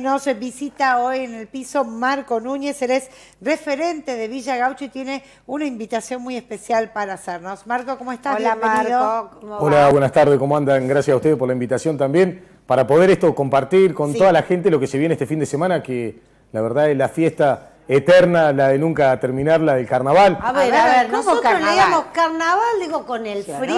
Nos visita hoy en el piso Marco Núñez, él es referente de Villa Gaucho y tiene una invitación muy especial para hacernos. Marco, ¿cómo estás? Hola, Marco. Hola, buenas tardes, ¿cómo andan? Gracias a ustedes por la invitación también, para poder esto compartir con toda la gente lo que se viene este fin de semana, que la verdad es la fiesta eterna, la de nunca terminar, la del carnaval. A ver, a ver, nosotros le leíamos carnaval, digo, con el frío.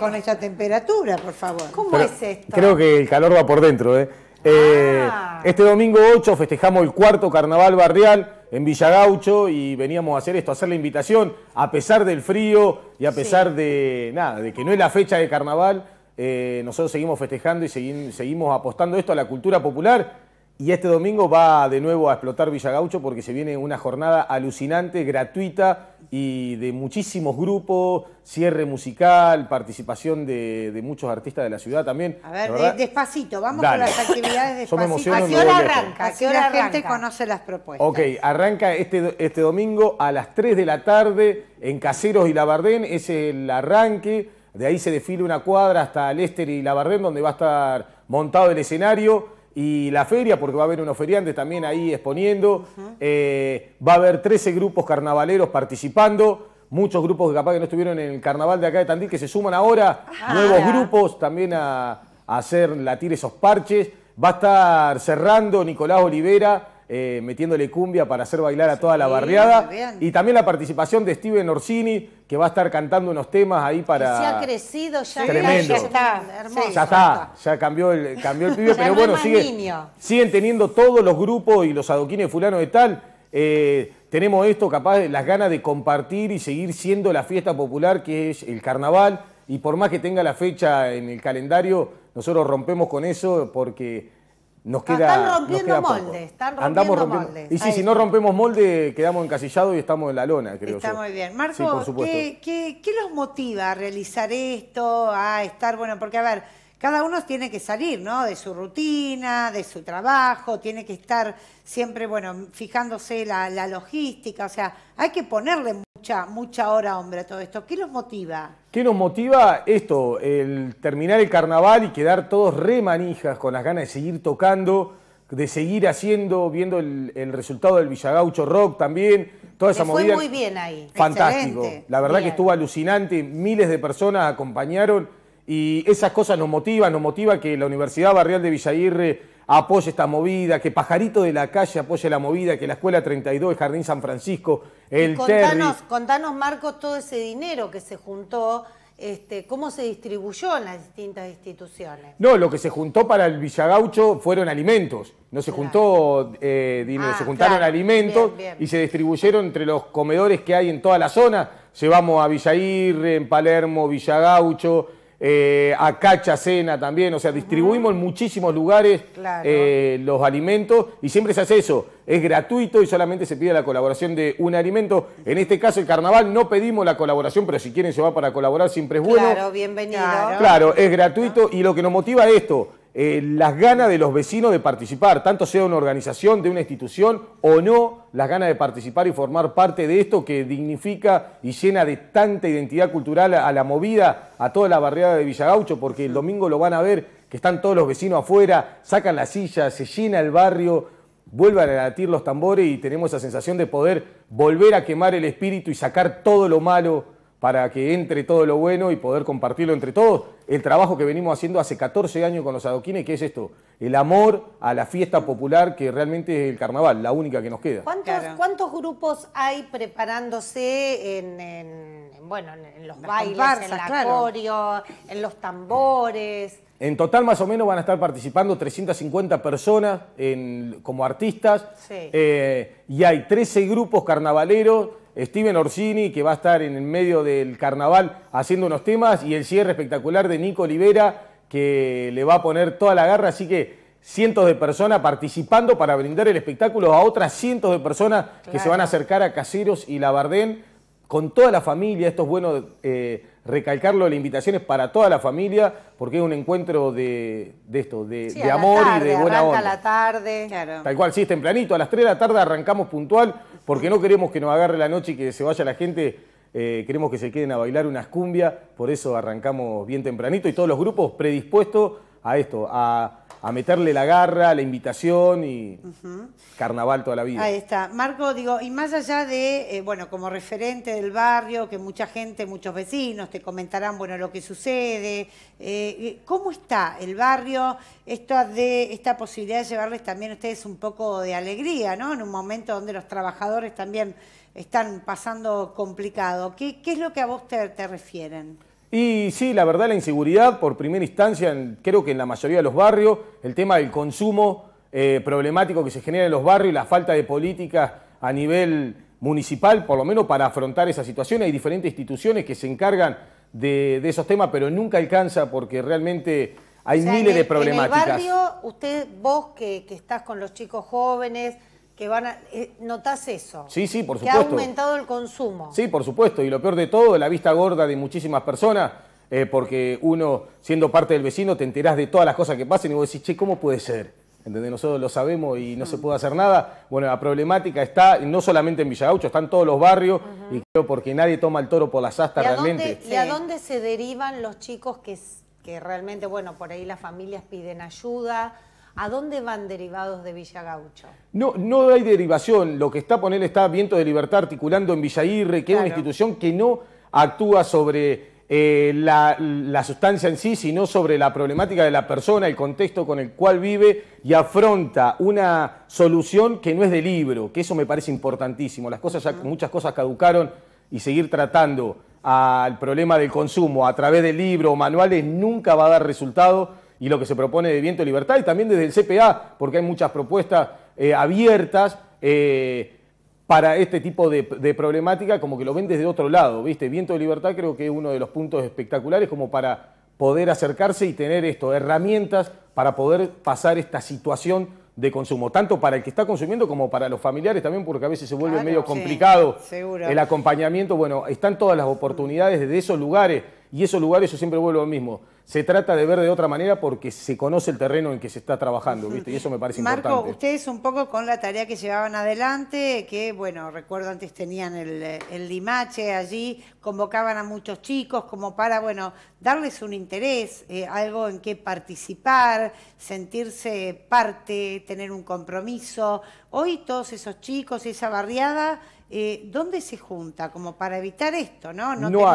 con esa temperatura, por favor. ¿Cómo es esto? Creo que el calor va por dentro, ¿eh? Eh, ah. Este domingo 8 festejamos el cuarto carnaval barrial en Villagaucho y veníamos a hacer esto, a hacer la invitación, a pesar del frío y a pesar de nada, de que no es la fecha de carnaval, eh, nosotros seguimos festejando y seguimos apostando esto a la cultura popular. Y este domingo va de nuevo a explotar Villagaucho porque se viene una jornada alucinante, gratuita, y de muchísimos grupos, cierre musical, participación de, muchos artistas de la ciudad también. A ver, despacito, vamos con las actividades despacito. ¿A qué hora arranca? ¿A qué la gente conoce las propuestas? Ok, arranca este, este domingo a las 3 de la tarde en Caseros y Labardén, es el arranque, de ahí se desfile una cuadra hasta Lester y Labardén, donde va a estar montado el escenario y la feria, porque va a haber unos feriantes también ahí exponiendo. Eh, va a haber 13 grupos carnavaleros participando. Muchos grupos que capaz que no estuvieron en el carnaval de acá de Tandil, que se suman ahora. Ah, nuevos grupos también a, a hacer latir esos parches. Va a estar cerrando Nicolás Olivera, eh, metiéndole cumbia para hacer bailar a toda la barriada. Y también la participación de Steven Orsini, que va a estar cantando unos temas ahí para. se ha crecido ya. está. Hermoso. Ya está. Ya cambió el, cambió pibe, pero bueno, siguen teniendo todos los grupos y los adoquines fulano de tal. Eh, tenemos esto, capaz, las ganas de compartir y seguir siendo la fiesta popular que es el carnaval. Y por más que tenga la fecha en el calendario, nosotros rompemos con eso porque queda. están rompiendo están rompiendo Andamos Y si no rompemos molde, quedamos encasillados y estamos en la lona, creo Está muy bien. Marco, ¿qué, los motiva a realizar esto, a estar bueno? Porque, a ver, cada uno tiene que salir, ¿no? De su rutina, de su trabajo, tiene que estar siempre, bueno, fijándose la, la logística, o sea, hay que ponerle mucha, mucha hora hombre todo esto. ¿Qué nos motiva? ¿Qué nos motiva esto? El terminar el carnaval y quedar todos remanijas con las ganas de seguir tocando, de seguir haciendo, viendo el, resultado del Villagaucho Rock también, toda esa movida. Fue muy bien ahí. Fantástico. La verdad que estuvo alucinante, miles de personas acompañaron y esas cosas nos motivan, nos motiva que la Universidad Barrial de Villaguirre Apoya esta movida, que Pajarito de la Calle apoye la movida, que la Escuela 32, el Jardín San Francisco, el contanos, Contanos, Marcos, todo ese dinero que se juntó, este, cómo se distribuyó en las distintas instituciones. No, lo que se juntó para el Villagaucho fueron alimentos. No se juntó eh, dinero, ah, se juntaron alimentos y se distribuyeron entre los comedores que hay en toda la zona. Llevamos a Villairre, en Palermo, Villagaucho. Eh, a cacha, cena también, o sea, distribuimos en muchísimos lugares eh, los alimentos y siempre se hace eso, es gratuito y solamente se pide la colaboración de un alimento. En este caso, el carnaval no pedimos la colaboración, pero si quieren se va para colaborar, siempre es bueno. Claro, bienvenido. Claro, es gratuito y lo que nos motiva es esto, eh, las ganas de los vecinos de participar, tanto sea una organización, de una institución o no, las ganas de participar y formar parte de esto que dignifica y llena de tanta identidad cultural a, la movida, a toda la barriada de Villagaucho, porque el domingo lo van a ver, que están todos los vecinos afuera, sacan la silla, se llena el barrio, vuelven a latir los tambores y tenemos esa sensación de poder volver a quemar el espíritu y sacar todo lo malo para que entre todo lo bueno y poder compartirlo entre todos el trabajo que venimos haciendo hace 14 años con los adoquines, que es esto, el amor a la fiesta popular que realmente es el carnaval, la única que nos queda. ¿Cuántos, grupos hay preparándose en, los bailes, en la claro. en los tambores? En total, más o menos, van a estar participando 350 personas como artistas eh, y hay 13 grupos carnavaleros Steven Orsini, que va a estar en el medio del carnaval haciendo unos temas, y el cierre espectacular de Nico Olivera, que le va a poner toda la garra, así que cientos de personas participando para brindar el espectáculo a otras cientos de personas que se van a acercar a Caseros y Labardén con toda la familia. Esto es bueno eh, recalcarlo, la invitación es para toda la familia, porque es un encuentro de, esto, de, amor y de buena onda. a la tarde. Tal cual, sí, es tempranito, a las 3 de la tarde arrancamos puntual, porque no queremos que nos agarre la noche y que se vaya la gente. Eh, queremos que se queden a bailar unas cumbias, por eso arrancamos bien tempranito y todos los grupos predispuestos a esto, a, meterle la garra, la invitación y carnaval toda la vida. Ahí está. Marco, digo, y más allá de, eh, bueno, como referente del barrio, que mucha gente, muchos vecinos te comentarán, bueno, lo que sucede, eh, eh, ¿cómo está el barrio? Esto de esta posibilidad de llevarles también a ustedes un poco de alegría, ¿no? En un momento donde los trabajadores también están pasando complicado. ¿Qué, es lo que a vos te refieren? Y sí, la verdad, la inseguridad, por primera instancia, creo que en la mayoría de los barrios, el tema del consumo eh, problemático que se genera en los barrios la falta de políticas a nivel municipal, por lo menos para afrontar esa situación. Hay diferentes instituciones que se encargan de, esos temas, pero nunca alcanza porque realmente hay miles de problemáticas. En el barrio, usted, vos que estás con los chicos jóvenes, que van a, eh, notas eso. Sí, sí, por supuesto. Que ha aumentado el consumo. Sí, por supuesto. Y lo peor de todo, la vista gorda de muchísimas personas, eh, porque uno, siendo parte del vecino, te enterás de todas las cosas que pasan y vos decís, che, ¿cómo puede ser? ¿Entendés? Nosotros lo sabemos y no se puede hacer nada. Bueno, la problemática está no solamente en Villagaucho, está en todos los barrios y creo porque nadie toma el toro por las astas realmente. ¿Y a dónde se derivan los chicos que, que realmente, bueno, por ahí las familias piden ayuda? ¿A dónde van derivados de Villa Gaucho? No, no hay derivación. Lo que está poner está Viento de Libertad articulando en Irre, que es una institución que no actúa sobre eh, la, sustancia en sí, sino sobre la problemática de la persona, el contexto con el cual vive y afronta una solución que no es de libro, que eso me parece importantísimo. Las cosas muchas cosas caducaron y seguir tratando al problema del consumo a través de libros o manuales nunca va a dar resultado y lo que se propone de Viento Libertad y también desde el CPA, porque hay muchas propuestas eh, abiertas eh, para este tipo de, problemática, como que lo ven desde otro lado, ¿viste? Viento de Libertad creo que es uno de los puntos espectaculares como para poder acercarse y tener esto, herramientas para poder pasar esta situación de consumo, tanto para el que está consumiendo como para los familiares también, porque a veces se vuelve medio complicado el acompañamiento. Bueno, están todas las oportunidades desde esos lugares y esos lugares, yo siempre vuelvo lo mismo, se trata de ver de otra manera porque se conoce el terreno en que se está trabajando, ¿viste? Y eso me parece importante. Marco, ustedes un poco con la tarea que llevaban adelante, que, bueno, recuerdo antes tenían el, el, limache allí, convocaban a muchos chicos como para, bueno, darles un interés, eh, algo en que participar, sentirse parte, tener un compromiso. Hoy todos esos chicos, esa barriada, eh, ¿dónde se junta? Como para evitar esto, ¿no? No, no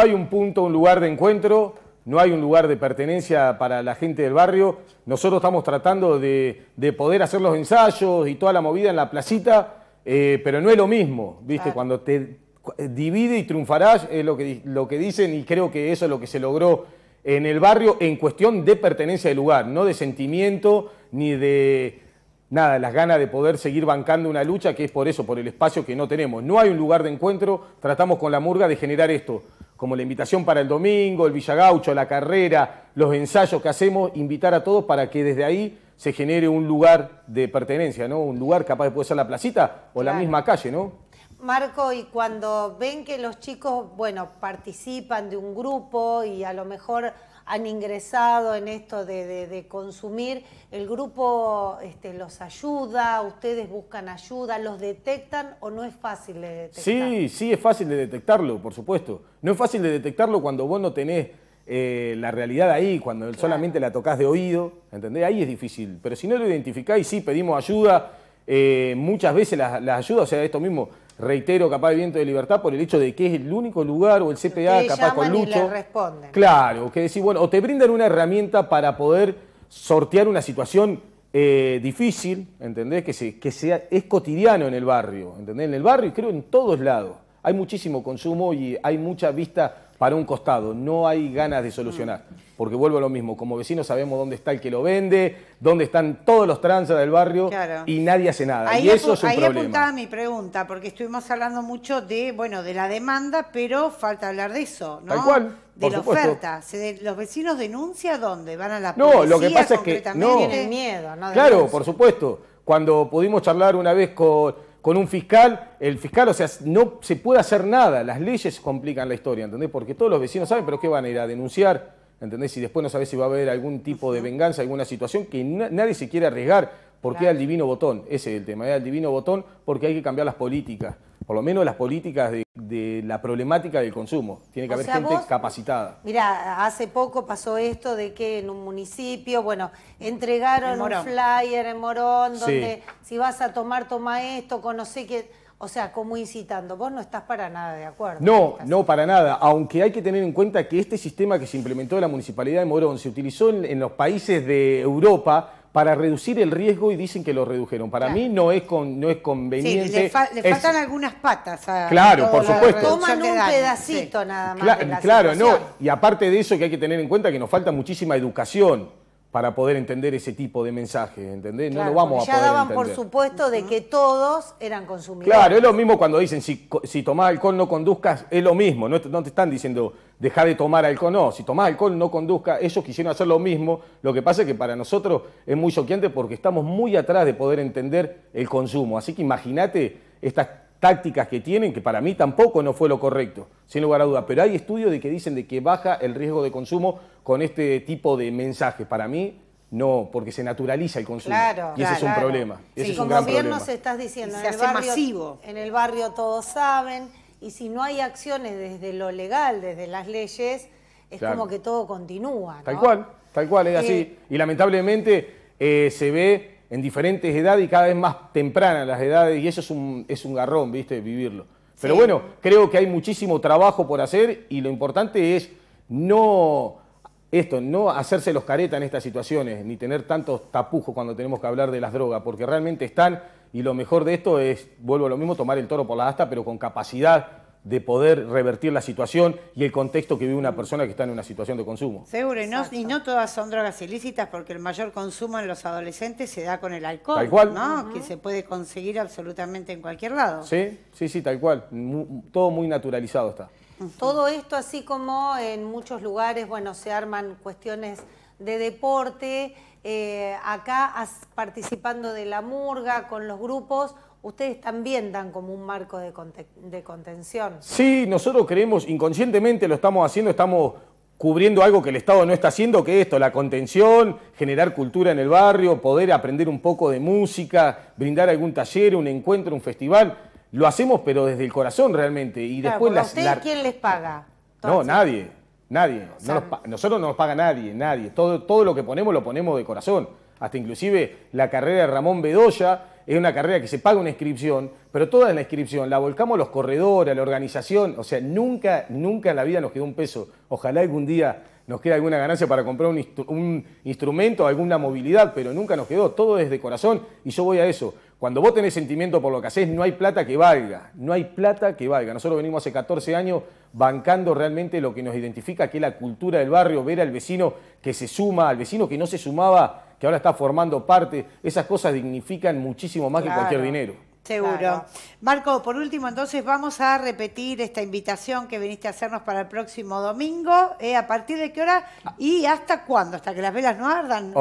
hay un punto, un lugar de encuentro no hay un lugar de pertenencia para la gente del barrio. Nosotros estamos tratando de, poder hacer los ensayos y toda la movida en la placita, eh, pero no es lo mismo, ¿viste? Cuando te eh, divide y triunfarás es lo que, lo que dicen y creo que eso es lo que se logró en el barrio en cuestión de pertenencia de lugar, no de sentimiento ni de nada, las ganas de poder seguir bancando una lucha que es por eso, por el espacio que no tenemos. No hay un lugar de encuentro, tratamos con la murga de generar esto como la invitación para el domingo, el Villagaucho, la carrera, los ensayos que hacemos, invitar a todos para que desde ahí se genere un lugar de pertenencia, ¿no? Un lugar capaz de poder ser la placita o la misma calle, ¿no? Marco, y cuando ven que los chicos, bueno, participan de un grupo y a lo mejor han ingresado en esto de, consumir, ¿el grupo este, los ayuda? ¿Ustedes buscan ayuda? ¿Los detectan o no es fácil de detectar? Sí, sí, es fácil de detectarlo, por supuesto. No es fácil de detectarlo cuando vos no tenés eh, la realidad ahí, cuando solamente la tocas de oído, ¿entendés? Ahí es difícil. Pero si no lo identificáis, sí, pedimos ayuda. Eh, muchas veces las ayudas, o sea, esto mismo, reitero, capaz de viento de libertad por el hecho de que es el único lugar o el CPA capaz con Lucho. Y Claro, que decir, bueno, o te brindan una herramienta para poder sortear una situación eh, difícil, ¿entendés? Que, se, que sea, es cotidiano en el barrio, ¿entendés? En el barrio y creo en todos lados. Hay muchísimo consumo y hay mucha vista para un costado, no hay ganas de solucionar. Mm. Porque vuelvo a lo mismo, como vecinos sabemos dónde está el que lo vende, dónde están todos los tranzas del barrio y nadie hace nada. Ahí y eso es ahí apuntaba mi pregunta, porque estuvimos hablando mucho de, bueno, de la demanda, pero falta hablar de eso, ¿no? Tal De la oferta. ¿Los vecinos denuncian dónde? ¿Van a la policía? No, lo que pasa es que. No. Tienen miedo, ¿no? Claro, por supuesto. Cuando pudimos charlar una vez con con un fiscal, el fiscal, o sea, no se puede hacer nada, las leyes complican la historia, ¿entendés? Porque todos los vecinos saben, pero ¿qué van a ir a denunciar? ¿Entendés? Y después no sabés si va a haber algún tipo de venganza, alguna situación que nadie se quiere arriesgar, porque el divino botón, ese es el tema, era ¿eh? el divino botón porque hay que cambiar las políticas, por lo menos las políticas de, la problemática del consumo, tiene que haber gente capacitada. Mira, hace poco pasó esto de que en un municipio, bueno, entregaron un flyer en Morón donde si vas a tomar, toma esto, conoce que... O sea, como incitando, vos no estás para nada de acuerdo. No, no, para nada, aunque hay que tener en cuenta que este sistema que se implementó en la Municipalidad de Morón se utilizó en, los países de Europa para reducir el riesgo y dicen que lo redujeron. Para mí no es con, no es conveniente. Sí, le, faltan algunas patas. claro, por supuesto. Toman un pedacito nada más. claro, no. Y aparte de eso que hay que tener en cuenta que nos falta muchísima educación para poder entender ese tipo de mensaje, ¿entendés? no lo vamos a Ya daban por supuesto de que todos eran consumidores. Claro, es lo mismo cuando dicen si, si tomás alcohol no conduzcas, es lo mismo, no, te están diciendo deja de tomar alcohol, no, si tomás alcohol no conduzca, ellos quisieron hacer lo mismo, lo que pasa es que para nosotros es muy choqueante porque estamos muy atrás de poder entender el consumo, así que imagínate estas tácticas que tienen, que para mí tampoco no fue lo correcto, sin lugar a duda. Pero hay estudios de que dicen de que baja el riesgo de consumo con este tipo de mensajes. Para mí, no, porque se naturaliza el consumo. y ese es un problema. Ese gobierno se estás diciendo, en, el barrio, en el barrio todos saben, y si no hay acciones desde lo legal, desde las leyes, es como que todo continúa. Tal cual, tal cual, es así. Eh, y lamentablemente eh, se ve en diferentes edades y cada vez más tempranas las edades, y eso es un, garrón, ¿viste? Vivirlo. Pero bueno, creo que hay muchísimo trabajo por hacer y lo importante es no esto, no hacerse los caretas en estas situaciones, ni tener tantos tapujos cuando tenemos que hablar de las drogas, porque realmente están, y lo mejor de esto es, vuelvo a lo mismo, tomar el toro por la asta, pero con capacidad de poder revertir la situación y el contexto que vive una persona que está en una situación de consumo. Seguro, y no, todas son drogas ilícitas porque el mayor consumo en los adolescentes se da con el alcohol, ¿no? que se puede conseguir absolutamente en cualquier lado. Sí, sí, sí, tal cual, todo muy naturalizado está. Todo esto así como en muchos lugares, bueno, se arman cuestiones de deporte, eh, acá participando de la murga con los grupos, ustedes también dan como un marco de, contención. Sí, nosotros creemos, inconscientemente lo estamos haciendo, estamos cubriendo algo que el Estado no está haciendo, que es esto, la contención, generar cultura en el barrio, poder aprender un poco de música, brindar algún taller, un encuentro, un festival. Lo hacemos, pero desde el corazón realmente. Y después quién les paga? No, nadie, nadie. nosotros no nos paga nadie, nadie. Todo, todo lo que ponemos lo ponemos de corazón. Hasta inclusive la carrera de Ramón Bedoya, es una carrera que se paga una inscripción, pero toda la inscripción la volcamos a los corredores, a la organización, o sea, nunca, nunca en la vida nos quedó un peso. Ojalá algún día nos quede alguna ganancia para comprar un, un instrumento, alguna movilidad, pero nunca nos quedó, todo desde corazón y yo voy a eso. Cuando vos tenés sentimiento por lo que hacés, no hay plata que valga, no hay plata que valga. Nosotros venimos hace 14 años bancando realmente lo que nos identifica, que es la cultura del barrio, ver al vecino que se suma, al vecino que no se sumaba que ahora está formando parte, esas cosas dignifican muchísimo más que cualquier dinero. Seguro. Marco, por último, entonces vamos a repetir esta invitación que viniste a hacernos para el próximo domingo. Eh, ¿A partir de qué hora y hasta cuándo? ¿Hasta que las velas no ardan?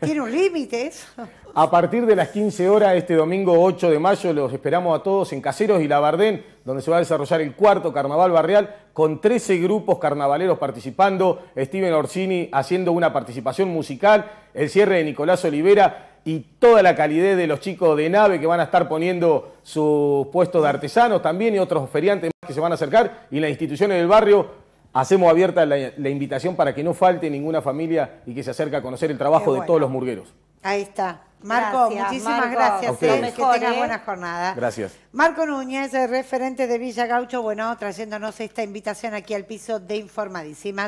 ¿Tiene un límite A partir de las 15 horas, este domingo 8 de mayo, los esperamos a todos en Caseros y Labardén, donde se va a desarrollar el cuarto carnaval barrial con 13 grupos carnavaleros participando, Steven Orsini haciendo una participación musical, el cierre de Nicolás Olivera y toda la calidez de los chicos de nave que van a estar poniendo sus puestos de artesanos también y otros feriantes más que se van a acercar y las instituciones del barrio. Hacemos abierta la, invitación para que no falte ninguna familia y que se acerque a conocer el trabajo de todos los murgueros. Ahí está. Marco, muchísimas gracias. Eh, que tengas ¿eh? buena jornada. Gracias. Marco Núñez, eh, referente de Villa Gaucho, bueno, trayéndonos esta invitación aquí al piso de Informadísimas.